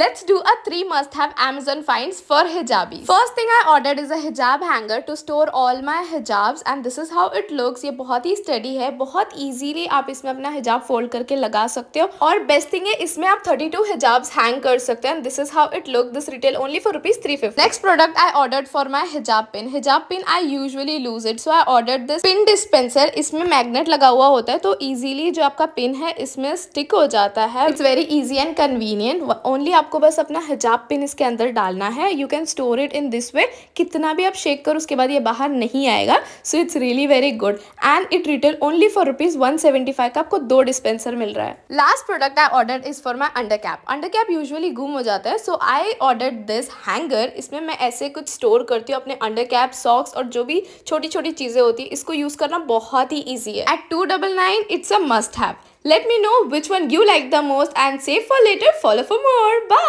Let's do a 3 must have Amazon finds for hijabis. First thing I ordered is a hijab hanger to store all my hijabs and this is how it looks. ये बहुत ही steady है बहुत easily आप इसमें अपना हिजाब fold करके लगा सकते हो और best thing है इसमें आप 32 hijabs hang कर सकते हो and this is how it look. This retail only for rupees 350. Next product I ordered for my hijab pin. Hijab pin I usually lose it so I ordered this pin dispenser. इसमें magnet लगा हुआ होता है तो easily जो आपका pin है इसमें stick हो जाता है. It's very easy and convenient. Only आप आपको बस अपना हिजाब पिन इसके अंदर डालना है you can store it in this way कितना भी आप शेक करो उसके बाद ये बाहर नहीं आएगा so it's really very good and it retail only for rupees one का आपको दो डिस्पेंसर मिल रहा है last product I order is for my under cap under cap usually गुम हो जाता है so I order this hanger इसमें मैं ऐसे कुछ स्टोर करती हूँ अपने अंडर कैप सॉक्स और जो भी छोटी छोटी चीज़ें होती है इसको यूज़ करना बहुत ही ईजी है at two double nine it's a must have Let me know which one you like the most and save for later, follow for more. Bye!